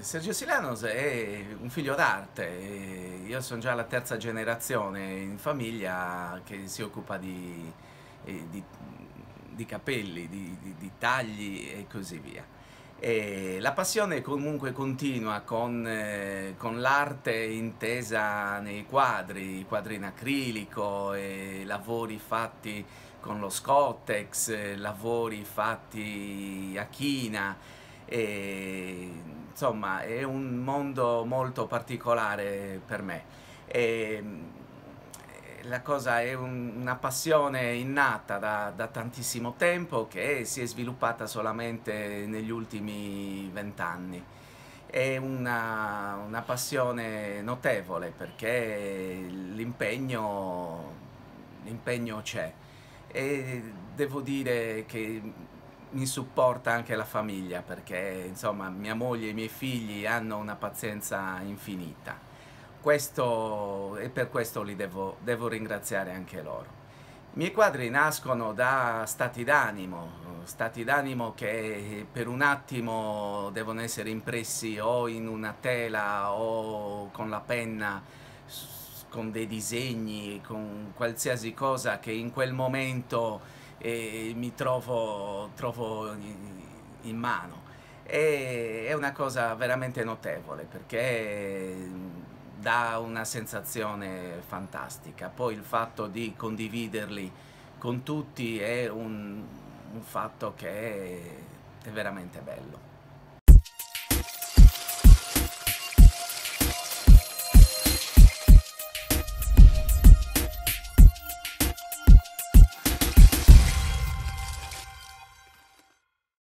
Sergio Silanos è un figlio d'arte, io sono già la terza generazione in famiglia che si occupa di, eh, di, di capelli, di, di, tagli e così via. E la passione comunque continua con, eh, con l'arte intesa nei quadri, quadri in acrilico, eh, lavori fatti con lo scottex, lavori fatti a china, e, insomma, è un mondo molto particolare per me. E, la cosa è un, una passione innata da, da, tantissimo tempo che si è sviluppata solamente negli ultimi vent'anni. È una, una, passione notevole perché l'impegno, c'è e devo dire che mi supporta anche la famiglia perché insomma mia moglie e i miei figli hanno una pazienza infinita questo, e per questo li devo, devo ringraziare anche loro. I miei quadri nascono da stati d'animo, stati d'animo che per un attimo devono essere impressi o in una tela o con la penna, con dei disegni, con qualsiasi cosa che in quel momento e mi trovo, trovo in, in mano. E è una cosa veramente notevole perché dà una sensazione fantastica. Poi il fatto di condividerli con tutti è un, un fatto che è, è veramente bello.